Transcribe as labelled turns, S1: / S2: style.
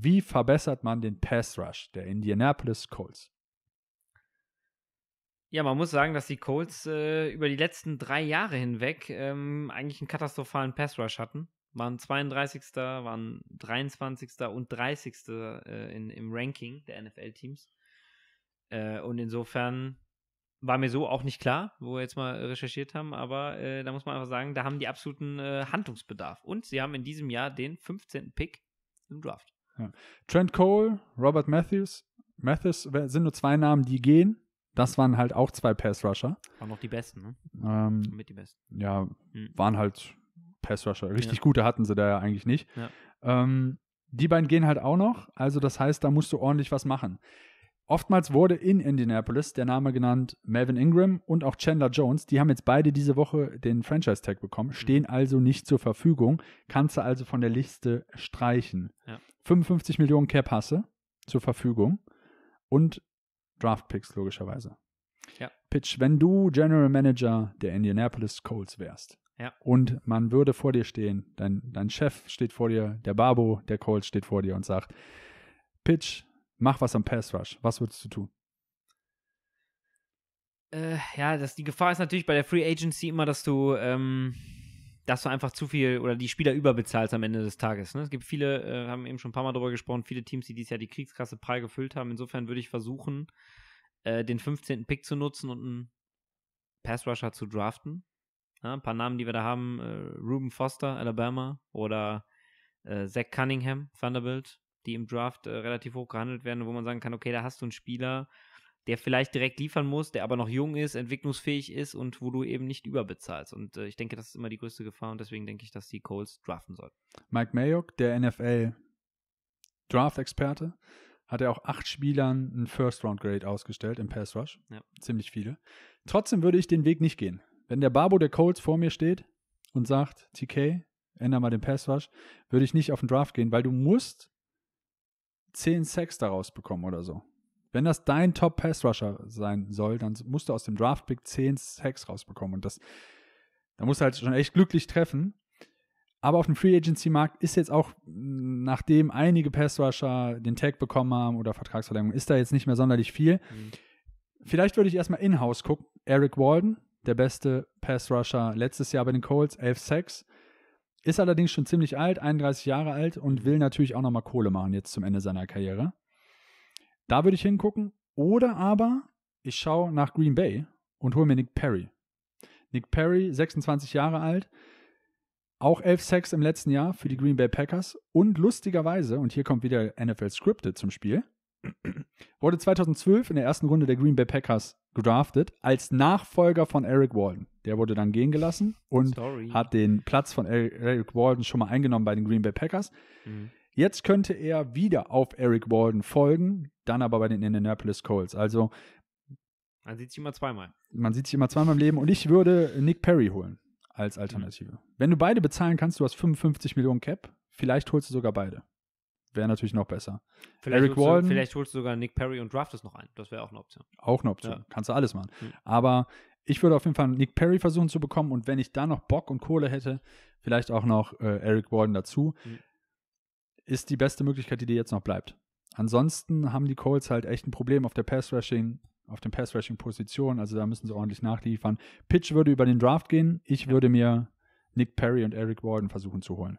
S1: Wie verbessert man den Pass Rush der Indianapolis Colts?
S2: Ja, man muss sagen, dass die Colts äh, über die letzten drei Jahre hinweg ähm, eigentlich einen katastrophalen Pass Rush hatten. Waren 32., waren 23. und 30. Äh, in, im Ranking der NFL-Teams. Äh, und insofern war mir so auch nicht klar, wo wir jetzt mal recherchiert haben, aber äh, da muss man einfach sagen, da haben die absoluten äh, Handlungsbedarf. Und sie haben in diesem Jahr den 15. Pick im Draft.
S1: Trent Cole, Robert Matthews, Mathis sind nur zwei Namen, die gehen. Das waren halt auch zwei Pass-Rusher. Waren noch die besten, ne? Ähm, Mit die besten. Ja, mhm. waren halt Pass-Rusher. Richtig ja. gute hatten sie da ja eigentlich nicht. Ja. Ähm, die beiden gehen halt auch noch. Also, das heißt, da musst du ordentlich was machen. Oftmals wurde in Indianapolis der Name genannt Melvin Ingram und auch Chandler Jones. Die haben jetzt beide diese Woche den Franchise Tag bekommen, mhm. stehen also nicht zur Verfügung, kannst du also von der Liste streichen. Ja. 55 Millionen Cap-Hasse zur Verfügung und Draft-Picks logischerweise. Ja. Pitch, wenn du General Manager der Indianapolis Colts wärst ja. und man würde vor dir stehen, dein, dein Chef steht vor dir, der Babo der Colts steht vor dir und sagt, Pitch, Mach was am Pass Rush. Was würdest du tun?
S2: Äh, ja, das, die Gefahr ist natürlich bei der Free Agency immer, dass du, ähm, dass du einfach zu viel oder die Spieler überbezahlst am Ende des Tages. Ne? Es gibt viele, äh, haben eben schon ein paar Mal darüber gesprochen, viele Teams, die dieses Jahr die Kriegskasse prall gefüllt haben. Insofern würde ich versuchen, äh, den 15. Pick zu nutzen und einen Pass Rusher zu draften. Ja, ein paar Namen, die wir da haben: äh, Ruben Foster, Alabama oder äh, Zach Cunningham, Thunderbilt die im Draft äh, relativ hoch gehandelt werden, wo man sagen kann, okay, da hast du einen Spieler, der vielleicht direkt liefern muss, der aber noch jung ist, entwicklungsfähig ist und wo du eben nicht überbezahlst. Und äh, ich denke, das ist immer die größte Gefahr und deswegen denke ich, dass die Coles draften sollten.
S1: Mike Mayock, der NFL Draft-Experte, hat er auch acht Spielern einen First-Round-Grade ausgestellt im Pass Rush. Ja. Ziemlich viele. Trotzdem würde ich den Weg nicht gehen. Wenn der Barbo der Colts vor mir steht und sagt, TK, änder mal den Pass Rush, würde ich nicht auf den Draft gehen, weil du musst 10 Sacks daraus bekommen oder so. Wenn das dein Top-Pass-Rusher sein soll, dann musst du aus dem Draft-Pick 10 Sacks rausbekommen. Und das, da musst du halt schon echt glücklich treffen. Aber auf dem Free Agency-Markt ist jetzt auch, nachdem einige Pass-Rusher den Tag bekommen haben oder Vertragsverlängerung, ist da jetzt nicht mehr sonderlich viel. Mhm. Vielleicht würde ich erstmal in-house gucken. Eric Walden, der beste Pass-Rusher letztes Jahr bei den Colts, 11 Sacks. Ist allerdings schon ziemlich alt, 31 Jahre alt und will natürlich auch nochmal Kohle machen jetzt zum Ende seiner Karriere. Da würde ich hingucken. Oder aber ich schaue nach Green Bay und hole mir Nick Perry. Nick Perry, 26 Jahre alt, auch 11 Sacks im letzten Jahr für die Green Bay Packers und lustigerweise, und hier kommt wieder NFL Scripted zum Spiel, wurde 2012 in der ersten Runde der Green Bay Packers gedraftet als Nachfolger von Eric Walden. Der wurde dann gehen gelassen und Sorry. hat den Platz von Eric Walden schon mal eingenommen bei den Green Bay Packers. Mhm. Jetzt könnte er wieder auf Eric Walden folgen, dann aber bei den Indianapolis Colts. Also
S2: man sieht sich immer zweimal.
S1: Man sieht sich immer zweimal im Leben und ich würde Nick Perry holen als mhm. Alternative. Mhm. Wenn du beide bezahlen kannst, du hast 55 Millionen Cap, vielleicht holst du sogar beide wäre natürlich noch besser. Vielleicht, Eric holst Walden, du,
S2: vielleicht holst du sogar Nick Perry und draftest noch ein. Das wäre auch eine Option. Auch eine Option. Ja. Kannst du alles machen. Mhm.
S1: Aber ich würde auf jeden Fall Nick Perry versuchen zu bekommen und wenn ich da noch Bock und Kohle hätte, vielleicht auch noch äh, Eric Walden dazu. Mhm. Ist die beste Möglichkeit, die dir jetzt noch bleibt. Ansonsten haben die Colts halt echt ein Problem auf der Pass-Rushing, auf den Pass-Rushing-Positionen. Also da müssen sie ordentlich nachliefern. Pitch würde über den Draft gehen. Ich ja. würde mir Nick Perry und Eric Walden versuchen zu holen.